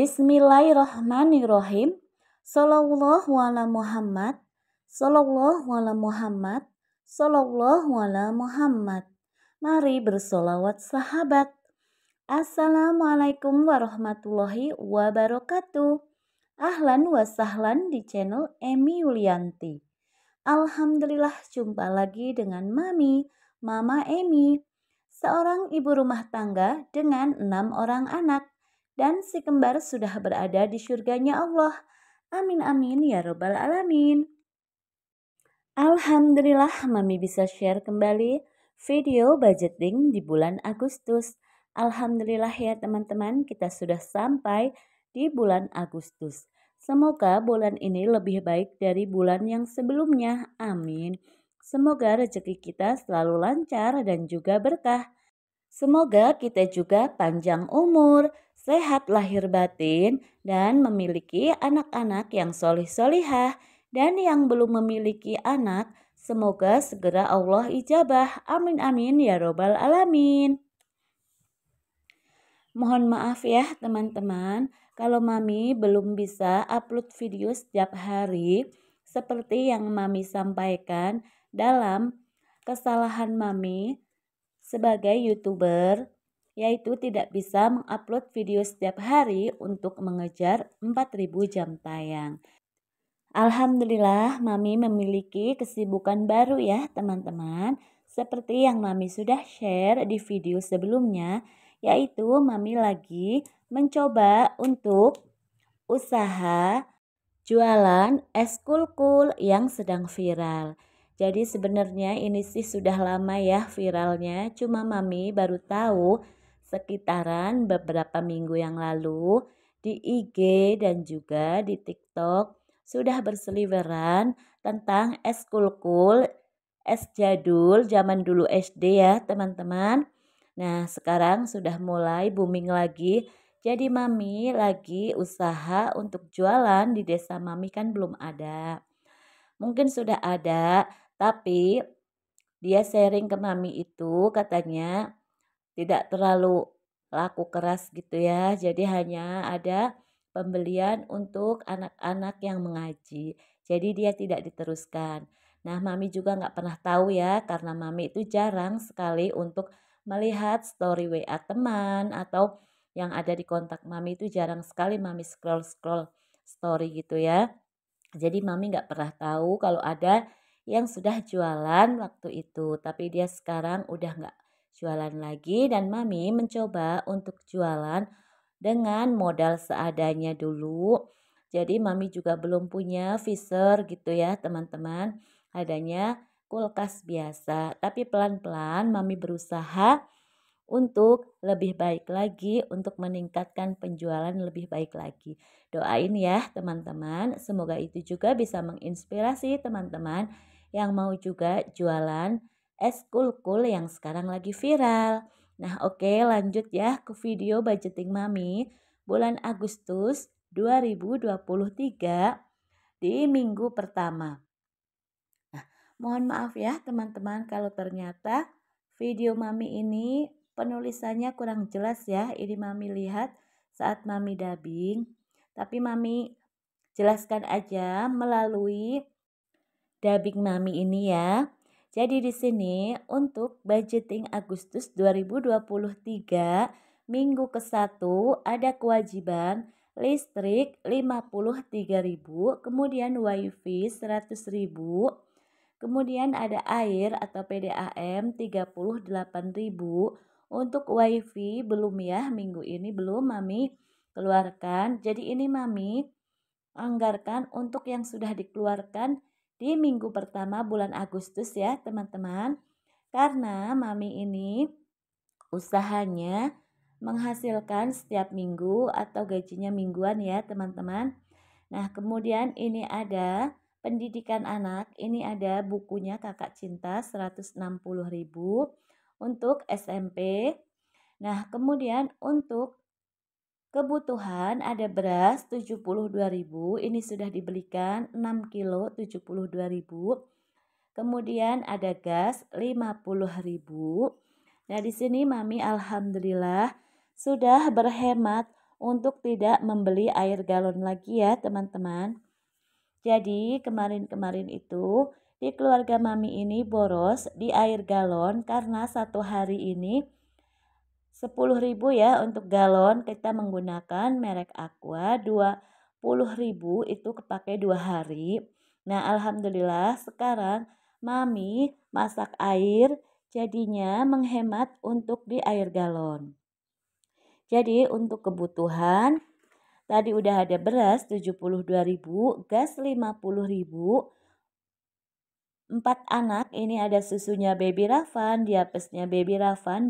Bismillahirrahmanirrahim. Sallallahu ala Muhammad. Sallallahu ala Muhammad. Sallallahu ala Muhammad. Mari bersolawat sahabat. Assalamualaikum warahmatullahi wabarakatuh. Ahlan wa sahlan di channel Emi Yulianti. Alhamdulillah jumpa lagi dengan Mami, Mama Emi, seorang ibu rumah tangga dengan enam orang anak dan si kembar sudah berada di surganya Allah. Amin amin ya robbal alamin. Alhamdulillah Mami bisa share kembali video budgeting di bulan Agustus. Alhamdulillah ya teman-teman kita sudah sampai di bulan Agustus. Semoga bulan ini lebih baik dari bulan yang sebelumnya. Amin. Semoga rezeki kita selalu lancar dan juga berkah. Semoga kita juga panjang umur, sehat lahir batin, dan memiliki anak-anak yang solih-solihah. Dan yang belum memiliki anak, semoga segera Allah ijabah. Amin amin ya robbal alamin. Mohon maaf ya teman-teman, kalau Mami belum bisa upload video setiap hari seperti yang Mami sampaikan dalam kesalahan Mami sebagai YouTuber, yaitu tidak bisa mengupload video setiap hari untuk mengejar 4000 jam tayang. Alhamdulillah, Mami memiliki kesibukan baru ya teman-teman. Seperti yang Mami sudah share di video sebelumnya, yaitu Mami lagi mencoba untuk usaha jualan es kul-kul yang sedang viral. Jadi sebenarnya ini sih sudah lama ya viralnya, cuma Mami baru tahu sekitaran beberapa minggu yang lalu di IG dan juga di TikTok sudah berseliweran tentang es kulkul, es jadul zaman dulu SD ya teman-teman. Nah sekarang sudah mulai booming lagi jadi Mami lagi usaha untuk jualan di desa Mami kan belum ada. Mungkin sudah ada, tapi dia sharing ke mami itu katanya tidak terlalu laku keras gitu ya. Jadi hanya ada pembelian untuk anak-anak yang mengaji. Jadi dia tidak diteruskan. Nah, mami juga nggak pernah tahu ya karena mami itu jarang sekali untuk melihat story WA teman atau yang ada di kontak mami itu jarang sekali mami scroll-scroll story gitu ya. Jadi mami nggak pernah tahu kalau ada yang sudah jualan waktu itu, tapi dia sekarang udah nggak jualan lagi dan mami mencoba untuk jualan dengan modal seadanya dulu. Jadi mami juga belum punya freezer gitu ya teman-teman. Adanya kulkas biasa, tapi pelan-pelan mami berusaha untuk lebih baik lagi, untuk meningkatkan penjualan lebih baik lagi. Doain ya teman-teman, semoga itu juga bisa menginspirasi teman-teman yang mau juga jualan es kul-kul yang sekarang lagi viral. Nah oke lanjut ya ke video budgeting mami bulan Agustus 2023 di minggu pertama. Nah mohon maaf ya teman-teman kalau ternyata video mami ini penulisannya kurang jelas ya. Ini mami lihat saat mami dubbing. Tapi mami jelaskan aja melalui dabik mami ini ya. Jadi di sini untuk budgeting Agustus 2023 minggu ke-1 ada kewajiban listrik 53.000, kemudian wifi 100.000, kemudian ada air atau PDAM 38.000. Untuk wifi belum ya minggu ini belum mami keluarkan. Jadi ini mami anggarkan untuk yang sudah dikeluarkan di minggu pertama bulan Agustus ya teman-teman. Karena mami ini usahanya menghasilkan setiap minggu atau gajinya mingguan ya teman-teman. Nah kemudian ini ada pendidikan anak, ini ada bukunya kakak cinta 160 ribu untuk SMP. Nah kemudian untuk Kebutuhan ada beras 72.000, ini sudah dibelikan 6 kilo 72.000. Kemudian ada gas 50.000. Nah, di sini mami alhamdulillah sudah berhemat untuk tidak membeli air galon lagi ya, teman-teman. Jadi, kemarin-kemarin itu di keluarga mami ini boros di air galon karena satu hari ini 10.000 ya untuk galon kita menggunakan merek Aqua 20.000 itu kepake dua hari nah alhamdulillah sekarang mami masak air jadinya menghemat untuk di air galon jadi untuk kebutuhan tadi udah ada beras 72.000 gas 50.000 empat anak ini ada susunya baby Rafan, diapesnya baby Rafan,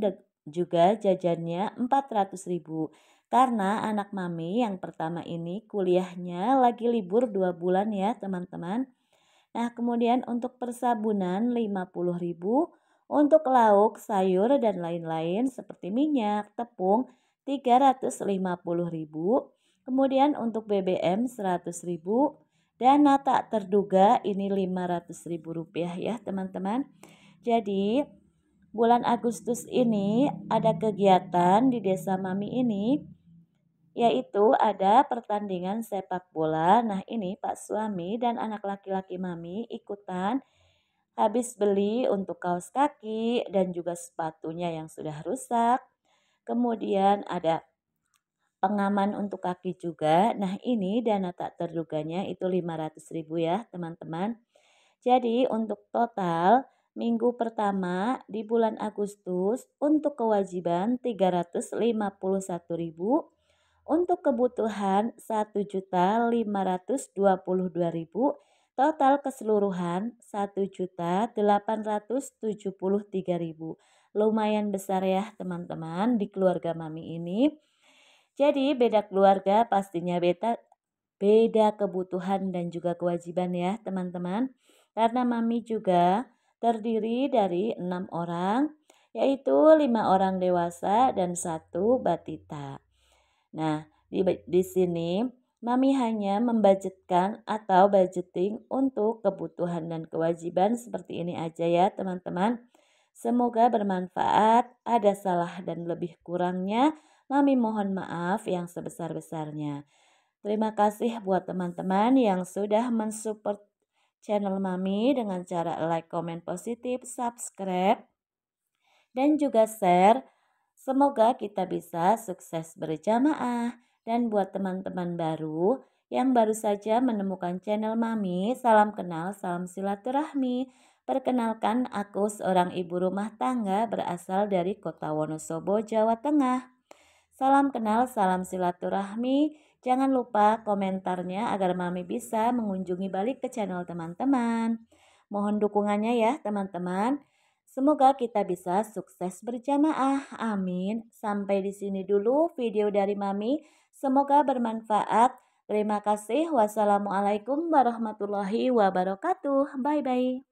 juga jajannya ratus ribu. Karena anak mami yang pertama ini kuliahnya lagi libur 2 bulan ya teman-teman. Nah kemudian untuk persabunan puluh ribu. Untuk lauk, sayur, dan lain-lain seperti minyak, tepung puluh ribu. Kemudian untuk BBM seratus ribu. Dana tak terduga ini 500 ribu rupiah ya teman-teman. Jadi bulan Agustus ini ada kegiatan di desa Mami ini yaitu ada pertandingan sepak bola. Nah, ini Pak suami dan anak laki-laki Mami ikutan habis beli untuk kaos kaki dan juga sepatunya yang sudah rusak. Kemudian ada pengaman untuk kaki juga. Nah, ini dana tak terduganya itu 500.000 ya, teman-teman. Jadi, untuk total minggu pertama di bulan Agustus untuk kewajiban 351.000 untuk kebutuhan 1.522.000 total keseluruhan 1.873.000 lumayan besar ya teman-teman di keluarga mami ini jadi beda keluarga pastinya beda beda kebutuhan dan juga kewajiban ya teman-teman karena mami juga terdiri dari enam orang, yaitu lima orang dewasa dan satu batita. Nah, di, di sini Mami hanya membudgetkan atau budgeting untuk kebutuhan dan kewajiban seperti ini aja ya teman-teman. Semoga bermanfaat, ada salah dan lebih kurangnya, Mami mohon maaf yang sebesar-besarnya. Terima kasih buat teman-teman yang sudah mensupport channel Mami dengan cara like, komen positif, subscribe, dan juga share. Semoga kita bisa sukses berjamaah. Dan buat teman-teman baru yang baru saja menemukan channel Mami, salam kenal, salam silaturahmi. Perkenalkan, aku seorang ibu rumah tangga berasal dari kota Wonosobo, Jawa Tengah. Salam kenal, salam silaturahmi Jangan lupa komentarnya agar Mami bisa mengunjungi balik ke channel teman-teman. Mohon dukungannya ya teman-teman. Semoga kita bisa sukses berjamaah. Amin. Sampai di sini dulu video dari Mami. Semoga bermanfaat. Terima kasih. Wassalamualaikum warahmatullahi wabarakatuh. Bye-bye.